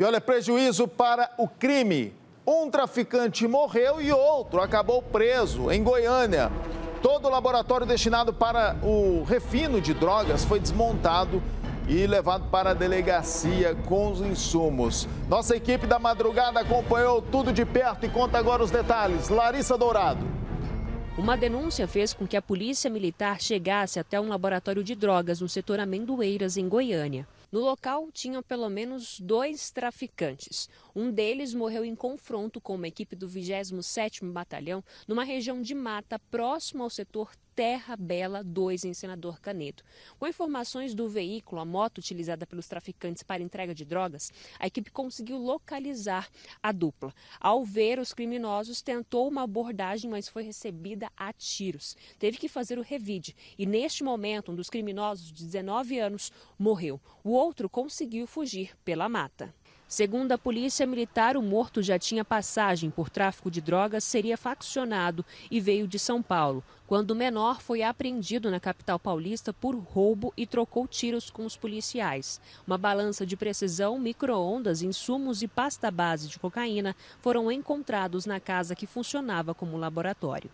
E olha, prejuízo para o crime. Um traficante morreu e outro acabou preso em Goiânia. Todo o laboratório destinado para o refino de drogas foi desmontado e levado para a delegacia com os insumos. Nossa equipe da madrugada acompanhou tudo de perto e conta agora os detalhes. Larissa Dourado. Uma denúncia fez com que a polícia militar chegasse até um laboratório de drogas no setor Amendoeiras, em Goiânia. No local tinham pelo menos dois traficantes. Um deles morreu em confronto com uma equipe do 27º Batalhão numa região de mata próximo ao setor Terra Bela 2, em Senador Canedo. Com informações do veículo, a moto utilizada pelos traficantes para entrega de drogas, a equipe conseguiu localizar a dupla. Ao ver os criminosos, tentou uma abordagem, mas foi recebida a tiros. Teve que fazer o revide e, neste momento, um dos criminosos, de 19 anos, morreu. O outro conseguiu fugir pela mata. Segundo a polícia militar, o morto já tinha passagem por tráfico de drogas, seria faccionado e veio de São Paulo. Quando o menor, foi apreendido na capital paulista por roubo e trocou tiros com os policiais. Uma balança de precisão, micro-ondas, insumos e pasta base de cocaína foram encontrados na casa que funcionava como laboratório.